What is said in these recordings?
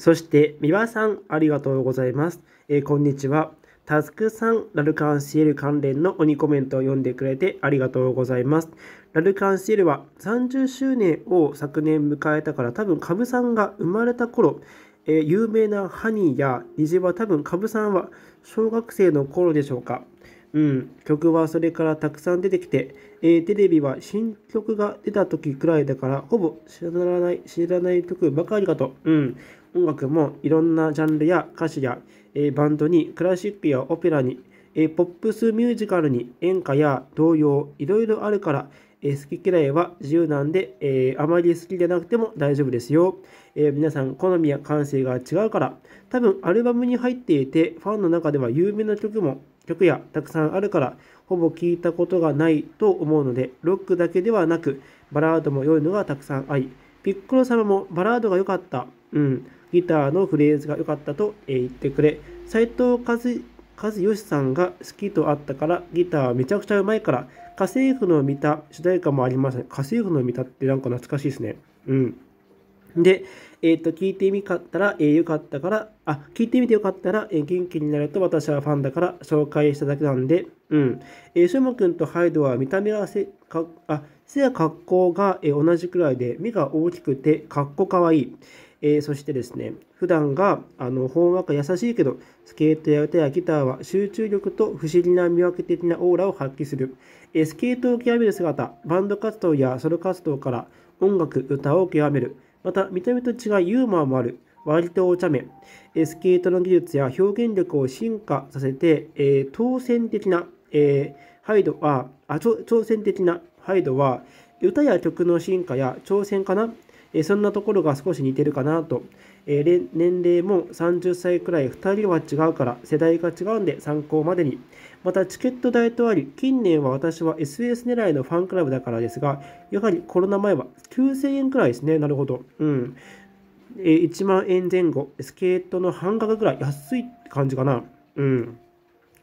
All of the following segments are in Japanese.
そして、美輪さん、ありがとうございます。えー、こんにちは。タスクさん、ラルカンシエル関連の鬼コメントを読んでくれてありがとうございます。ラルカンシエルは30周年を昨年迎えたから、多分カブさんが生まれた頃、えー、有名なハニーや虹は多分カブさんは小学生の頃でしょうか。うん、曲はそれからたくさん出てきて、えー、テレビは新曲が出た時くらいだから、ほぼ知らない、知らない曲ばかりかと。うん、音楽もいろんなジャンルや歌手や、えー、バンドにクラシックやオペラに、えー、ポップスミュージカルに演歌や童謡いろいろあるから、えー、好き嫌いは自由なんで、えあまり好きじゃなくても大丈夫ですよ、え皆さん好みや感性が違うから多分アルバムに入っていてファンの中では有名な曲も曲やたくさんあるからほぼ聞いたことがないと思うのでロックだけではなくバラードも良いのがたくさんありピッコロ様もバラードが良かったうんギターのフレーズが良かったと言ってくれ、斎藤和義さんが好きとあったから、ギターはめちゃくちゃうまいから、家政婦の見た主題歌もありません家政婦の見たってなんか懐かしいですね。うん。で、えっ、ー、と、聞いてみかったら、えー、よかったから、あ、聞いてみてよかったら、えー、元気になると私はファンだから紹介しただけなんで、うん。えー、しもくんとハイドは見た目はせ、か、あ、背や格好が、えー、同じくらいで、目が大きくて、格好かわいい。えー、そしてですね、普段があのほんわか優しいけど、スケートや歌やギターは集中力と不思議な見分け的なオーラを発揮する。えー、スケートを極める姿、バンド活動やソロ活動から音楽、歌を極める。また、見た目と違うユーモアもある。割とお茶目。えー、スケートの技術や表現力を進化させて、えー、当選的な、えー、ハイドは、あ、挑戦的なハイドは、歌や曲の進化や挑戦かなそんなところが少し似てるかなと、年齢も30歳くらい2人は違うから世代が違うんで参考までにまたチケット代とあり近年は私は SS 狙いのファンクラブだからですがやはりコロナ前は9000円くらいですねなるほどうん1万円前後、スケートの半額くらい安い感じかな。うん。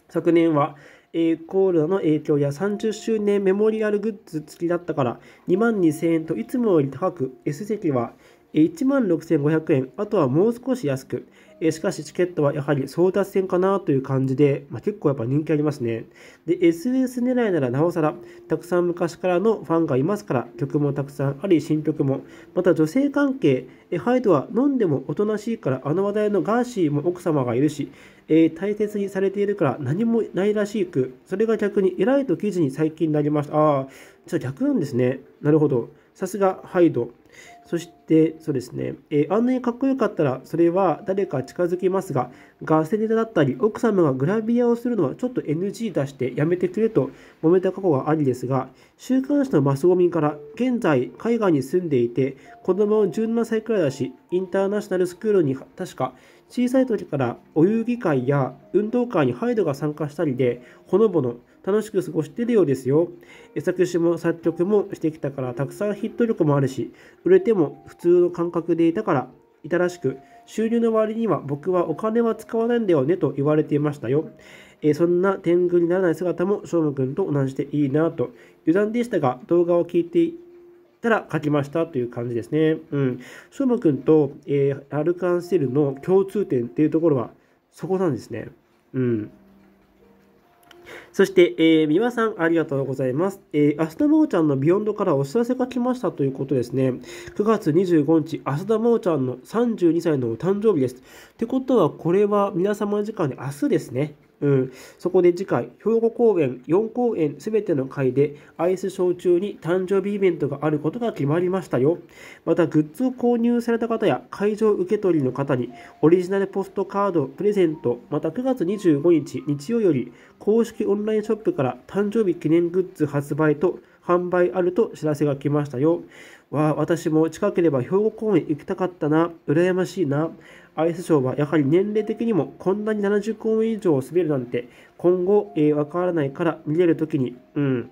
昨年はえー、コールドの影響や30周年メモリアルグッズ付きだったから2万2000円といつもより高く S 席は1万6500円あとはもう少し安くえしかしチケットはやはり争奪戦かなという感じで、まあ、結構やっぱ人気ありますね。で、SS 狙いならなおさら、たくさん昔からのファンがいますから、曲もたくさんあり、新曲も。また女性関係、えハイドは飲んでもおとなしいから、あの話題のガーシーも奥様がいるし、えー、大切にされているから何もないらしく、それが逆に偉いと記事に最近なりました。ああ、じゃあ逆なんですね。なるほど。さすがハイド。そして、そうですね、えー、あんなにかっこよかったら、それは誰か近づきますが、ガセネタだったり、奥様がグラビアをするのはちょっと NG 出してやめてくれと揉めた過去がありですが、週刊誌のマスゴミから、現在、海外に住んでいて、子供は17歳くらいだし、インターナショナルスクールに確か小さい時からお遊戯会や運動会にハイドが参加したりで、ほのぼの楽しく過ごしているようですよ。作詞も作曲もしてきたから、たくさんヒット力もあるし、売れても普通の感覚でいたから、いたらしく、収入の割には僕はお金は使わないんだよねと言われていましたよ。えそんな天狗にならない姿も、しょ君くんと同じでいいなと。油断でしたが、動画を聞いてたら書きましたという感じですね。うん。しょうまくんと、えー、アルカンセルの共通点っていうところは、そこなんですね。うん。そして、えー、美輪さん、ありがとうございます。えー、明日もーちゃんのビヨンドからお知らせが来ましたということですね。9月25日、明日もーちゃんの32歳のお誕生日です。ってことは、これは皆様の時間で明日ですね。うん、そこで次回、兵庫公演4公演すべての会で、アイスショー中に誕生日イベントがあることが決まりましたよ。また、グッズを購入された方や会場受け取りの方に、オリジナルポストカードプレゼント、また9月25日日曜より、公式オンラインショップから誕生日記念グッズ発売と販売あると知らせが来ましたよ。わ私も近ければ兵庫公園行きたかったな、羨ましいな。アイスショーはやはり年齢的にもこんなに70公演以上滑るなんて今後、えー、わからないから見れるときに、うん。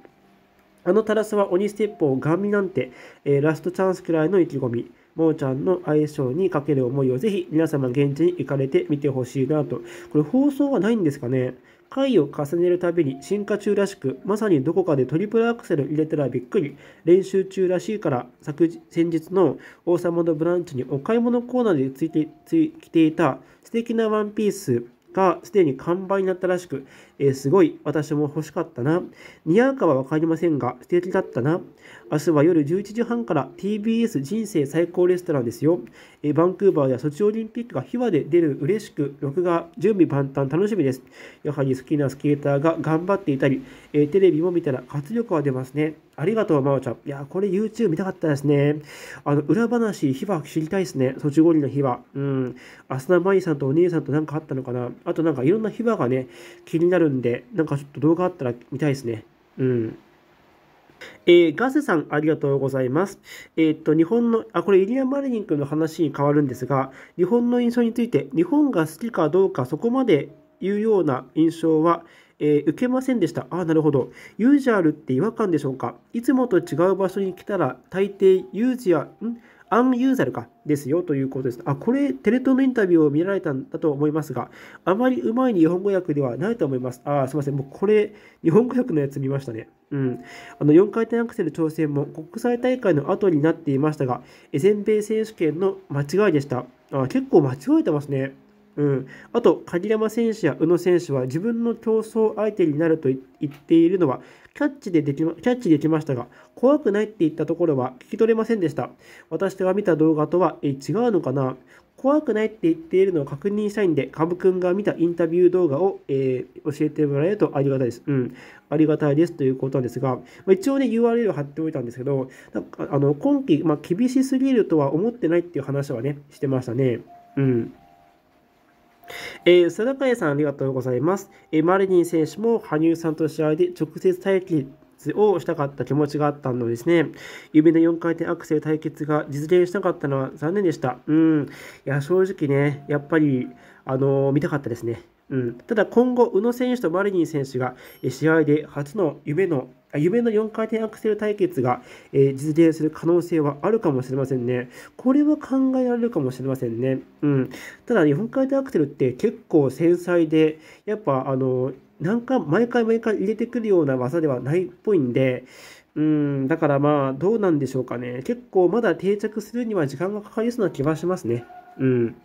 あのタラスは鬼ステップをガン見なんて、えー、ラストチャンスくらいの意気込み。もーちゃんのョーにかける思いをぜひ皆様現地に行かれてみてほしいなと。これ放送はないんですかね回を重ねるたびに進化中らしく、まさにどこかでトリプルアクセル入れたらびっくり。練習中らしいから、昨先日の王様のブランチにお買い物コーナーでついて、ついていた素敵なワンピースがすでに完売になったらしく、えー、すごい、私も欲しかったな。似合うかは分かりませんが、素敵だったな。明日は夜11時半から TBS 人生最高レストランですよ。えー、バンクーバーやソチオリンピックが秘話で出る嬉しく、録画、準備万端楽しみです。やはり好きなスケーターが頑張っていたり、えー、テレビも見たら活力は出ますね。ありがとう、まおちゃん。いや、これ YouTube 見たかったですね。あの、裏話、秘話知りたいですね。ソチゴリの秘話。うん。浅田舞さんとお姉さんと何かあったのかな。あとなんかいろんな秘話がね、気になるるんで、なんかちょっと動画あったら見たいですね。うん。えー、ガセさん、ありがとうございます。えー、っと、日本の、あ、これ、イリア・マリニン君の話に変わるんですが、日本の印象について、日本が好きかどうか、そこまで言うような印象は、えー、受けませんでした。ああ、なるほど。ユージュールって違和感でしょうか。いつもと違う場所に来たら、大抵ユージア、んアンユーザルかですよということです。あ、これ、テレ東のインタビューを見られたんだと思いますが、あまりうまい日本語訳ではないと思います。あ、すいません。もうこれ、日本語訳のやつ見ましたね。うん。あの、4回転アクセル挑戦も国際大会の後になっていましたが、全米選手権の間違いでした。あ、結構間違えてますね。うん、あと、鍵山選手や宇野選手は自分の競争相手になると言っているのはキャッチででき、ま、キャッチできましたが、怖くないって言ったところは聞き取れませんでした。私が見た動画とは、え、違うのかな怖くないって言っているのを確認したいんで、カブくんが見たインタビュー動画を、えー、教えてもらえるとありがたいです。うん。ありがたいですということなんですが、まあ、一応ね、URL を貼っておいたんですけど、なんかあの今期、まあ、厳しすぎるとは思ってないっていう話はね、してましたね。うん。えー、定川さんありがとうございます。えー、マリニン選手も羽生さんと試合で直接対決をしたかった気持ちがあったのですね。夢の4回転アクセル対決が実現しなかったのは残念でした。うん。いや、正直ね、やっぱり、あのー、見たかったですね。うん、ただ今後、宇野選手とマリニン選手が試合で初の夢の夢の4回転アクセル対決が、え実現する可能性はあるかもしれませんね。これは考えられるかもしれませんね。うん、ただ、4回転アクセルって結構繊細で、やっぱあの何回毎回毎回入れてくるような技ではないっぽいんで、うん、だからまあ、どうなんでしょうかね。結構まだ定着するには時間がかかりそうな気はしますね。うん。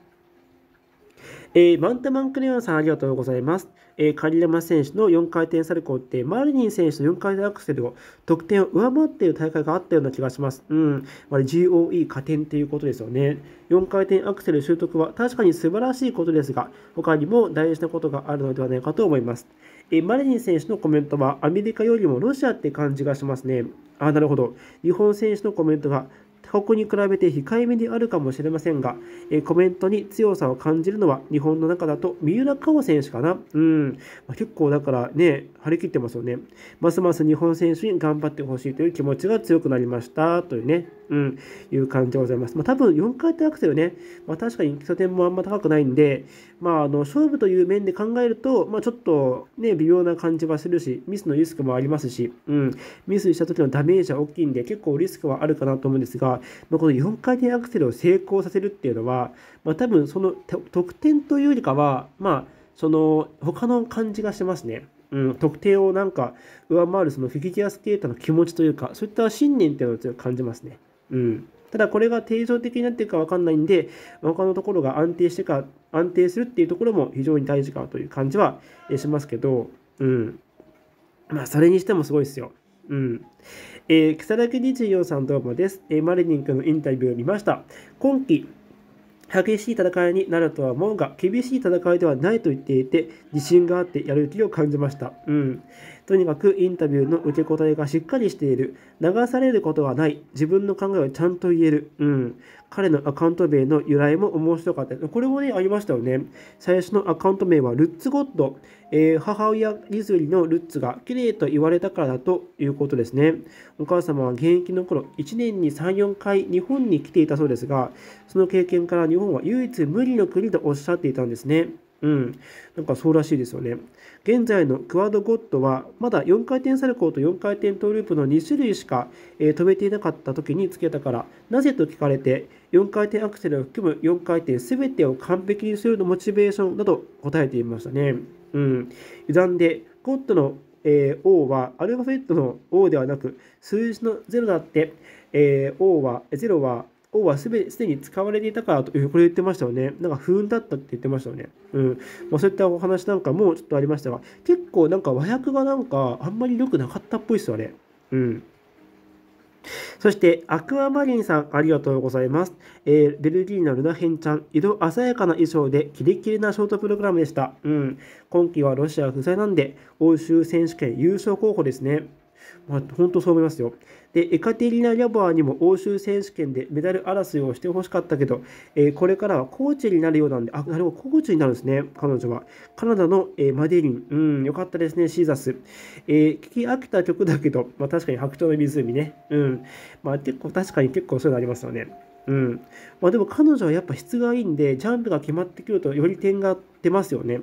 えー、マンタマンクレヨンさんありがとうございます。えー、カリラマ選手の4回転サルコーって、マリニン選手の4回転アクセルを得点を上回っている大会があったような気がします。うん。あれ GOE 加点ということですよね。4回転アクセル習得は確かに素晴らしいことですが、他にも大事なことがあるのではないかと思います。えー、マリニン選手のコメントは、アメリカよりもロシアって感じがしますね。あ、なるほど。日本選手のコメントが、北に比べて控えめであるかもしれませんが、えコメントに強さを感じるのは日本の中だと三浦佳生選手かな。うん。まあ、結構だからね、張り切ってますよね。ますます日本選手に頑張ってほしいという気持ちが強くなりましたというね、うん、いう感じでございます。まあ、多分4回てなくてよね、まあ、確かに基礎点もあんま高くないんで、まあ、あの勝負という面で考えると、まあ、ちょっとね、微妙な感じはするし、ミスのリスクもありますし、うん、ミスした時のダメージは大きいんで、結構リスクはあるかなと思うんですが、まあ、この4回転アクセルを成功させるっていうのは、まあ、多分その得点というよりかは、まあ、その他の感じがしますね。うん、得点をなんか上回るそのフィギュアスケーターの気持ちというか、そういった信念っていうのを強く感じますね。うん。ただこれが定常的になっていくか分かんないんで、他のところが安定してか、安定するっていうところも非常に大事かという感じはしますけど、うん。まあ、それにしてもすごいですよ。うん。えー、草薙24さんどうもです。えー、マリニン君のインタビューを見ました。今期、激しい戦いになるとは思うが、厳しい戦いではないと言っていて、自信があってやる気を感じました。うん。とにかくインタビューの受け答えがしっかりしている。流されることはない。自分の考えをちゃんと言える。うん。彼のアカウント名の由来も面白かった。これもね、ありましたよね。最初のアカウント名はルッツゴッド。えー、母親譲りのルッツが綺麗と言われたからだということですね。お母様は現役の頃、1年に3、4回日本に来ていたそうですが、その経験から日本本は唯一無二の国とおっしゃっていたんですね。うん、なんかそうらしいですよね。現在のクワッドゴッドは、まだ4回転サルコーと4回転トーループの2種類しか、えー、飛べていなかった時につけたから、なぜと聞かれて、4回転アクセルを含む4回転全てを完璧にするのモチベーションだと答えていましたね。うん、油断で、ゴッドの、えー、O はアルファベットの O ではなく、数字の0だって、えー、O は、0は王はすでに使われていたからと、これ言ってましたよね。なんか不運だったって言ってましたよね。うん。まあ、そういったお話なんかもちょっとありましたが、結構なんか和訳がなんかあんまり良くなかったっぽいですよね。うん。そして、アクアマリンさん、ありがとうございます。えー、ベルギーのルナヘンちゃん、色鮮やかな衣装でキレキレなショートプログラムでした。うん。今季はロシア不在なんで、欧州選手権優勝候補ですね。まあ、本当そう思いますよ。で、エカテリナ・リャバーにも欧州選手権でメダル争いをしてほしかったけど、えー、これからはコーチになるようなんで、あ、なるほど、コーチになるんですね、彼女は。カナダの、えー、マデリン、うん、よかったですね、シーザス。えー、聞き飽きた曲だけど、まあ、確かに白鳥の湖ね、うん。まあ、結構、確かに結構そういうのありますよね。うん。まあ、でも彼女はやっぱ質がいいんで、ジャンプが決まってくるとより点が出ますよね。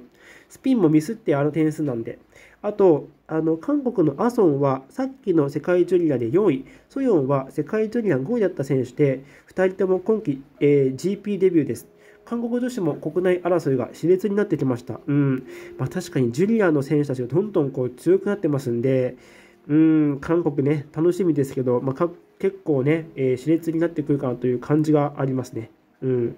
スピンもミスってあの点数なんで。あと、あの韓国のアソンはさっきの世界ジュニアで4位、ソヨンは世界ジュニア5位だった選手で、2人とも今季、えー、GP デビューです。韓国女子も国内争いが熾烈になってきました。うんまあ、確かにジュニアの選手たちがどんどんこう強くなってますんで、うん韓国ね、楽しみですけど、まあ、結構ね、えー、熾烈になってくるかなという感じがありますね。うん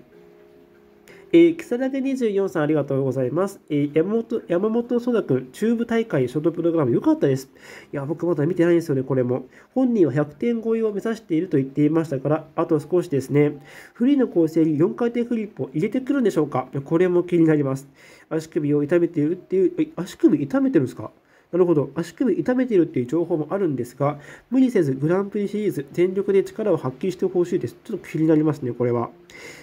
えー、木更で24さんありがとうございます。えー、山本、山本育君、中部大会ショートプログラム良かったです。いや、僕まだ見てないんですよね、これも。本人は100点超えを目指していると言っていましたから、あと少しですね。フリーの構成に4回転フリップを入れてくるんでしょうかこれも気になります。足首を痛めているっていう、足首痛めてるんですかなるほど、足首痛めているっていう情報もあるんですが、無理せずグランプリシリーズ、全力で力を発揮してほしいです。ちょっと気になりますね、これは。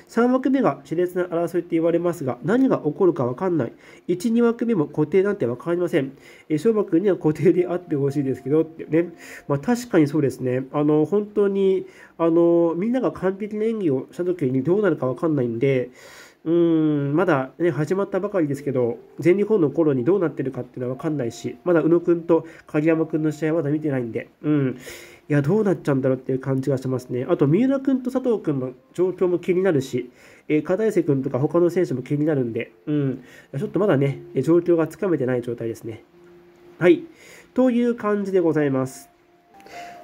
3枠目が熾烈な争いって言われますが、何が起こるかわかんない。1、2枠目も固定なんてわかりません。翔馬君には固定であってほしいですけど、ってね。まあ確かにそうですね。あの、本当に、あの、みんなが完璧な演技をした時にどうなるかわかんないんで、うーん、まだね、始まったばかりですけど、全日本の頃にどうなってるかっていうのはわかんないし、まだ宇野くんと鍵山くんの試合はまだ見てないんで、うん。いや、どうなっちゃうんだろうっていう感じがしますね。あと、三浦くんと佐藤くんの状況も気になるし、えー、片寄くんとか他の選手も気になるんで、うん。ちょっとまだね、状況がつかめてない状態ですね。はい。という感じでございます。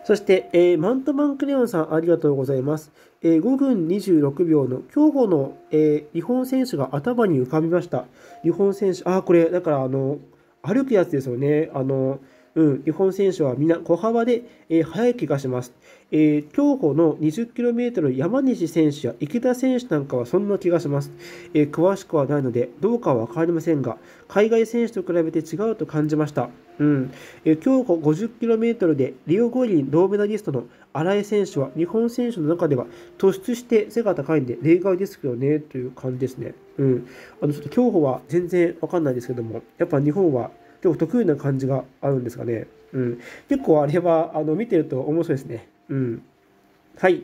そして、えー、マントマンクレヨンさん、ありがとうございます。えー、5分26秒の競歩の、えー、日本選手が頭に浮かびました。日本選手、あ、これ、だから、あの、歩くやつですよね。あの、うん、日本選手は皆小幅で、えー、速い気がします。えー、競歩の 20km 山西選手や池田選手なんかはそんな気がします、えー、詳しくはないのでどうかは分かりませんが海外選手と比べて違うと感じました、うんえー、競歩 50km でリオ五輪銅メダリストの新井選手は日本選手の中では突出して背が高いんで例外ですけどねという感じですね、うん、あのちょっと競歩は全然わかんないですけどもやっぱ日本は結構得意な感じがあるんですかね。うん。結構あれは、あの、見てると面白いですね。うん。はい。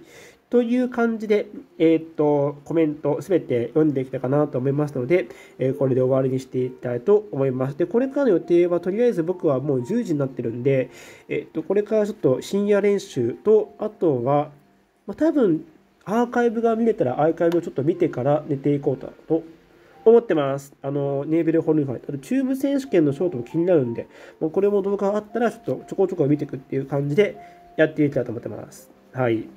という感じで、えっ、ー、と、コメントすべて読んできたかなと思いますので、えー、これで終わりにしていきたいと思います。で、これからの予定は、とりあえず僕はもう10時になってるんで、えっ、ー、と、これからちょっと深夜練習と、あとは、まあ、多分、アーカイブが見れたらアーカイブをちょっと見てから寝ていこうと思ってます。あの、ネーベルホルンファイ。あと、中部選手権のショートも気になるんで、もうこれも動画があったら、ちょっとちょこちょこ見ていくっていう感じでやっていきたいと思ってます。はい。